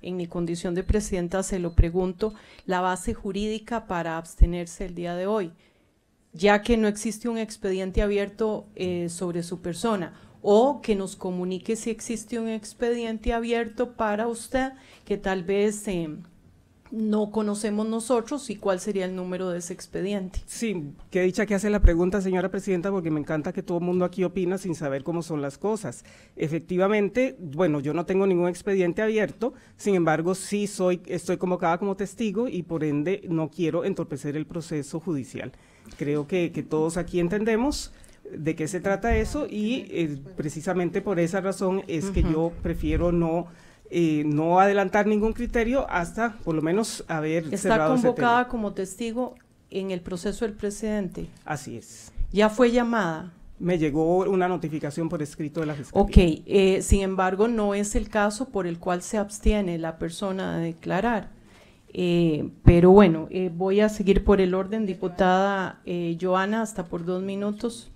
En mi condición de presidenta se lo pregunto, la base jurídica para abstenerse el día de hoy, ya que no existe un expediente abierto eh, sobre su persona, o que nos comunique si existe un expediente abierto para usted que tal vez... Em, no conocemos nosotros y cuál sería el número de ese expediente. Sí, qué dicha que hace la pregunta, señora presidenta, porque me encanta que todo el mundo aquí opina sin saber cómo son las cosas. Efectivamente, bueno, yo no tengo ningún expediente abierto, sin embargo, sí soy, estoy convocada como testigo y por ende no quiero entorpecer el proceso judicial. Creo que, todos aquí entendemos de qué se trata eso y eh, precisamente por esa razón es que yo prefiero no eh, no adelantar ningún criterio hasta por lo menos haber Está convocada como testigo en el proceso del presidente. Así es. Ya fue llamada. Me llegó una notificación por escrito de la fiscalía. Ok, eh, sin embargo, no es el caso por el cual se abstiene la persona de declarar. Eh, pero bueno, voy a seguir por el orden, diputada Joana, hasta por dos minutos.